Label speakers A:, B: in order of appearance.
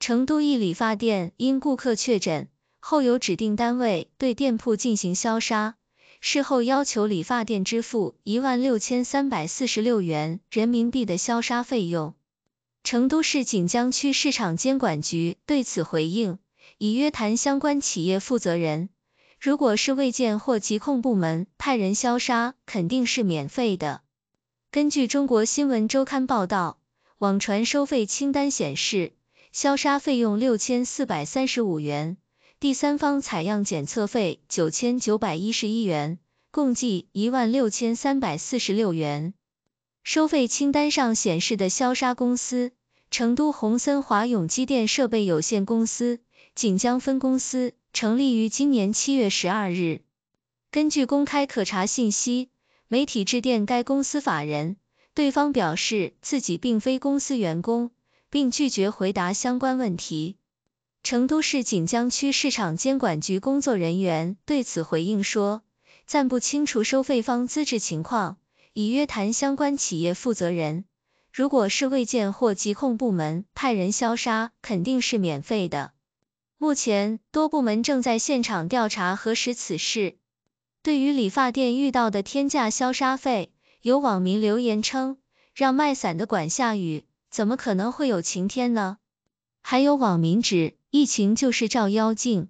A: 成都一理发店因顾客确诊后，由指定单位对店铺进行消杀，事后要求理发店支付一万六千三百四十六元人民币的消杀费用。成都市锦江区市场监管局对此回应，已约谈相关企业负责人。如果是卫健或疾控部门派人消杀，肯定是免费的。根据中国新闻周刊报道，网传收费清单显示。消杀费用六千四百三十五元，第三方采样检测费九千九百一十一元，共计一万六千三百四十六元。收费清单上显示的消杀公司成都宏森华永机电设备有限公司锦江分公司，成立于今年七月十二日。根据公开可查信息，媒体致电该公司法人，对方表示自己并非公司员工。并拒绝回答相关问题。成都市锦江区市场监管局工作人员对此回应说，暂不清楚收费方资质情况，已约谈相关企业负责人。如果是卫健或疾控部门派人消杀，肯定是免费的。目前，多部门正在现场调查核实此事。对于理发店遇到的天价消杀费，有网民留言称，让卖伞的管下雨。怎么可能会有晴天呢？还有网民指，疫情就是照妖镜。